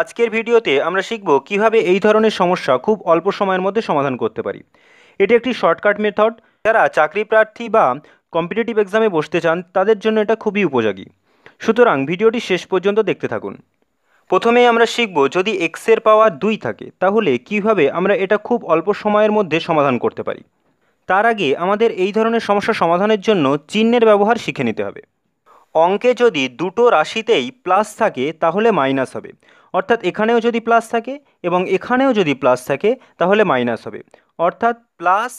আজকের ভিডিওতে আমরা শিখব কিভাবে এই ধরনের সমস্যা খুব অল্প সময়ের মধ্যে সমাধান করতে পারি এটি একটি শর্টকাট মেথড যারা চাকরি প্রার্থী বা কম্পিটিটিভ এক্সামে বসতে চান তাদের জন্য এটা খুবই উপযোগী সুতরাং ভিডিওটি শেষ পর্যন্ত দেখতে থাকুন প্রথমে আমরা শিখব যদি এক্সের পাওয়ার দুই থাকে তাহলে কিভাবে আমরা এটা খুব অল্প সময়ের মধ্যে সমাধান করতে পারি তার আগে আমাদের এই ধরনের সমস্যা সমাধানের জন্য চিহ্নের ব্যবহার শিখে নিতে হবে অঙ্কে যদি দুটো রাশিতেই প্লাস থাকে তাহলে মাইনাস হবে অর্থাৎ এখানেও যদি প্লাস থাকে এবং এখানেও যদি প্লাস থাকে তাহলে মাইনাস হবে অর্থাৎ প্লাস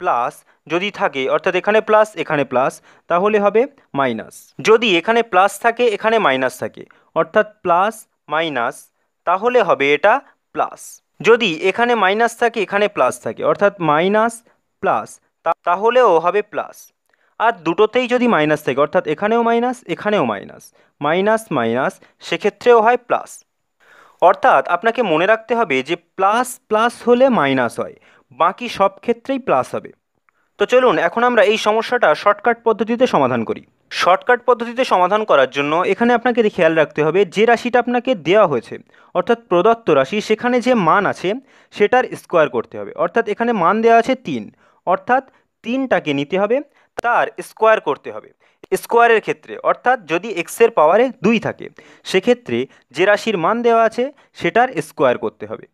প্লাস যদি থাকে অর্থাৎ এখানে প্লাস এখানে প্লাস তাহলে হবে মাইনাস যদি এখানে প্লাস থাকে এখানে মাইনাস থাকে অর্থাৎ প্লাস মাইনাস তাহলে হবে এটা প্লাস যদি এখানে মাইনাস থাকে এখানে প্লাস থাকে অর্থাৎ মাইনাস প্লাস তাহলেও হবে প্লাস আর দুটোতেই যদি মাইনাস থাকে অর্থাৎ এখানেও মাইনাস এখানেও মাইনাস মাইনাস মাইনাস সেক্ষেত্রেও হয় প্লাস অর্থাৎ আপনাকে মনে রাখতে হবে যে প্লাস প্লাস হলে মাইনাস হয় বাকি সব ক্ষেত্রেই প্লাস হবে তো চলুন এখন আমরা এই সমস্যাটা শর্টকাট পদ্ধতিতে সমাধান করি শর্টকাট পদ্ধতিতে সমাধান করার জন্য এখানে আপনাকে খেয়াল রাখতে হবে যে রাশিটা আপনাকে দেওয়া হয়েছে অর্থাৎ প্রদত্ত রাশি সেখানে যে মান আছে সেটার স্কোয়ার করতে হবে অর্থাৎ এখানে মান দেওয়া আছে তিন অর্থাৎ তিনটাকে নিতে হবে তার স্কোয়ার করতে হবে স্কোয়ারের ক্ষেত্রে অর্থাৎ যদি এক্সের পাওয়ারে দুই থাকে সেক্ষেত্রে যে রাশির মান দেওয়া আছে সেটার স্কোয়ার করতে হবে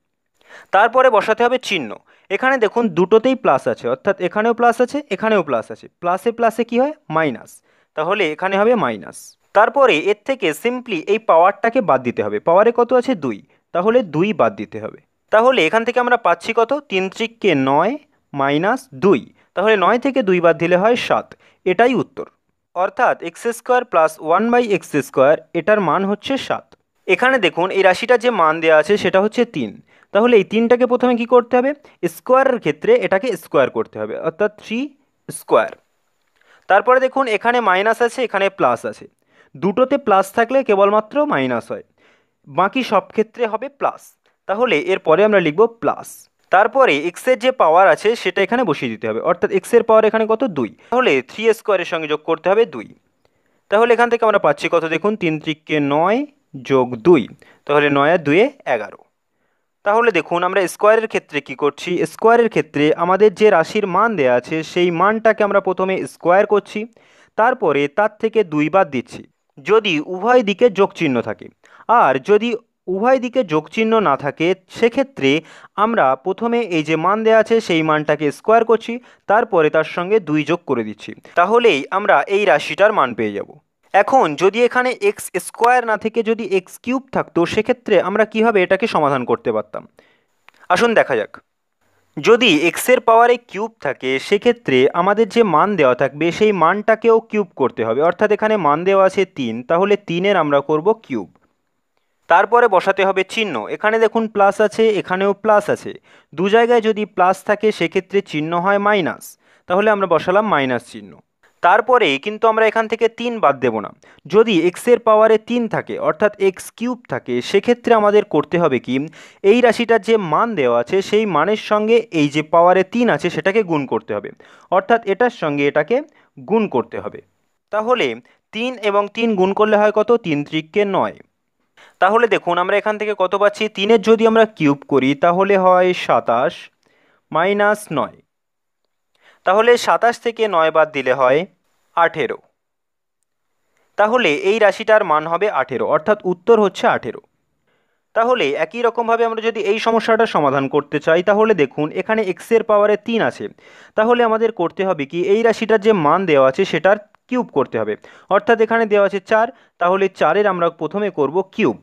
তারপরে বসাতে হবে চিহ্ন এখানে দেখুন দুটোতেই প্লাস আছে অর্থাৎ এখানেও প্লাস আছে এখানেও প্লাস আছে প্লাসে প্লাসে কি হয় মাইনাস তাহলে এখানে হবে মাইনাস তারপরে এর থেকে সিম্পলি এই পাওয়ারটাকে বাদ দিতে হবে পাওয়ারে কত আছে দুই তাহলে দুই বাদ দিতে হবে তাহলে এখান থেকে আমরা পাচ্ছি কত তিন ত্রিককে নয় মাইনাস দুই তাহলে নয় থেকে দুই বাদ দিলে হয় সাত এটাই উত্তর অর্থাৎ x square plus one by x square এটার মান হচ্ছে সাত এখানে দেখুন এই রাশিটা যে মান দেওয়া আছে সেটা হচ্ছে তিন তাহলে এই তিনটাকে প্রথমে কি করতে হবে স্কোয়ারের ক্ষেত্রে এটাকে স্কোয়ার করতে হবে অর্থাৎ থ্রি স্কোয়ার তারপরে দেখুন এখানে মাইনাস আছে এখানে প্লাস আছে দুটোতে প্লাস থাকলে কেবলমাত্র মাইনাস হয় বাকি সব ক্ষেত্রে হবে প্লাস তাহলে এরপরে আমরা লিখব প্লাস তারপরে এক্সের যে পাওয়ার আছে সেটা এখানে বসিয়ে দিতে হবে অর্থাৎ এক্সের পাওয়ার এখানে কত দুই তাহলে থ্রি স্কোয়ারের সঙ্গে যোগ করতে হবে দুই তাহলে এখান থেকে আমরা পাচ্ছি কত দেখুন তিন ত্রিককে নয় যোগ দুই তাহলে নয় আর দুয়ে এগারো তাহলে দেখুন আমরা স্কোয়ারের ক্ষেত্রে কি করছি স্কোয়ারের ক্ষেত্রে আমাদের যে রাশির মান দেয়া আছে সেই মানটাকে আমরা প্রথমে স্কোয়ার করছি তারপরে তার থেকে দুই বাদ দিচ্ছি যদি উভয় দিকে যোগ চিহ্ন থাকে আর যদি উভয় দিকে যোগচিহ্ন না থাকে সেক্ষেত্রে আমরা প্রথমে এই যে মান দেওয়া আছে সেই মানটাকে স্কোয়ার করছি তারপরে তার সঙ্গে দুই যোগ করে দিচ্ছি তাহলেই আমরা এই রাশিটার মান পেয়ে যাব এখন যদি এখানে এক্স স্কোয়ার না থেকে যদি এক্স কিউব থাকতো সেক্ষেত্রে আমরা কীভাবে এটাকে সমাধান করতে পারতাম আসুন দেখা যাক যদি এক্সের পাওয়ারে কিউব থাকে সেক্ষেত্রে আমাদের যে মান দেওয়া থাকবে সেই মানটাকেও কিউব করতে হবে অর্থাৎ এখানে মান দেওয়া আছে তিন তাহলে তিনের আমরা করব কিউব তারপরে বসাতে হবে চিহ্ন এখানে দেখুন প্লাস আছে এখানেও প্লাস আছে দু জায়গায় যদি প্লাস থাকে সেক্ষেত্রে চিহ্ন হয় মাইনাস তাহলে আমরা বসালাম মাইনাস চিহ্ন তারপরে কিন্তু আমরা এখান থেকে তিন বাদ দেব না যদি এক্সের পাওয়ারে তিন থাকে অর্থাৎ এক্স কিউব থাকে সেক্ষেত্রে আমাদের করতে হবে কি এই রাশিটার যে মান দেওয়া আছে সেই মানের সঙ্গে এই যে পাওয়ারে তিন আছে সেটাকে গুণ করতে হবে অর্থাৎ এটার সঙ্গে এটাকে গুণ করতে হবে তাহলে তিন এবং তিন গুণ করলে হয় কত তিন ত্রিককে নয় তাহলে দেখুন আমরা এখান থেকে কত পাচ্ছি তিনের যদি আমরা কিউব করি তাহলে হয় সাতাশ মাইনাস নয় তাহলে সাতাশ থেকে নয় বাদ দিলে হয় আঠেরো তাহলে এই রাশিটার মান হবে আঠেরো অর্থাৎ উত্তর হচ্ছে আঠেরো তাহলে একই রকমভাবে আমরা যদি এই সমস্যাটা সমাধান করতে চাই তাহলে দেখুন এখানে এক্সের পাওয়ারে তিন আছে তাহলে আমাদের করতে হবে কি এই রাশিটার যে মান দেওয়া আছে সেটার কিউব করতে হবে অর্থাৎ এখানে দেওয়া আছে চার তাহলে চারের আমরা প্রথমে করব কিউব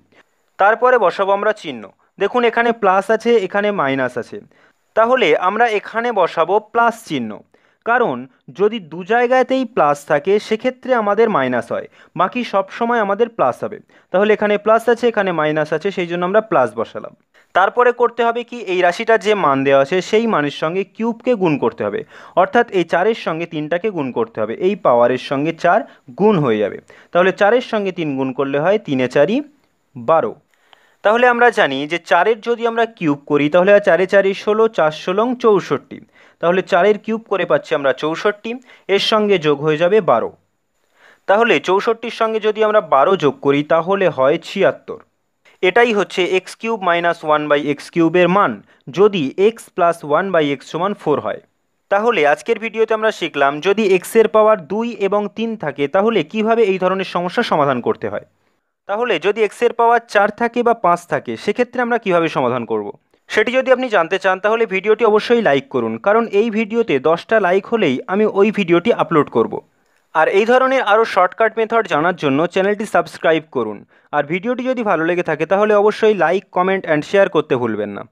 তারপরে বসাবো আমরা চিহ্ন দেখুন এখানে প্লাস আছে এখানে মাইনাস আছে তাহলে আমরা এখানে বসাবো প্লাস চিহ্ন কারণ যদি দু জায়গাতেই প্লাস থাকে সেক্ষেত্রে আমাদের মাইনাস হয় বাকি সব সময় আমাদের প্লাস হবে তাহলে এখানে প্লাস আছে এখানে মাইনাস আছে সেই জন্য আমরা প্লাস বসালাম তারপরে করতে হবে কি এই রাশিটার যে মান দেওয়া আছে সেই মানের সঙ্গে কিউবকে গুণ করতে হবে অর্থাৎ এই চারের সঙ্গে তিনটাকে গুণ করতে হবে এই পাওয়ারের সঙ্গে চার গুণ হয়ে যাবে তাহলে চারের সঙ্গে তিন গুণ করলে হয় তিনে চারি বারো তাহলে আমরা জানি যে চারের যদি আমরা কিউব করি তাহলে চারে চারি ষোলো চার ষোলং চৌষট্টি তাহলে চারের কিউব করে পাচ্ছি আমরা চৌষট্টি এর সঙ্গে যোগ হয়ে যাবে বারো তাহলে চৌষট্টির সঙ্গে যদি আমরা বারো যোগ করি তাহলে হয় ছিয়াত্তর এটাই হচ্ছে x cube minus one by x কিউবের মান যদি x plus one by x সমান ফোর হয় তাহলে আজকের ভিডিওতে আমরা শিখলাম যদি এক্সের পাওয়ার দুই এবং তিন থাকে তাহলে কিভাবে এই ধরনের সমস্যা সমাধান করতে হয় তাহলে যদি এক্সের পাওয়ার চার থাকে বা পাঁচ থাকে সেক্ষেত্রে আমরা কিভাবে সমাধান করব। সেটি যদি আপনি জানতে চান তাহলে ভিডিওটি অবশ্যই লাইক করুন কারণ এই ভিডিওতে দশটা লাইক হলেই আমি ওই ভিডিওটি আপলোড করব আর এই ধরনের আরও শর্টকাট মেথড জানার জন্য চ্যানেলটি সাবস্ক্রাইব করুন আর ভিডিওটি যদি ভালো লেগে থাকে তাহলে অবশ্যই লাইক কমেন্ট অ্যান্ড শেয়ার করতে ভুলবেন না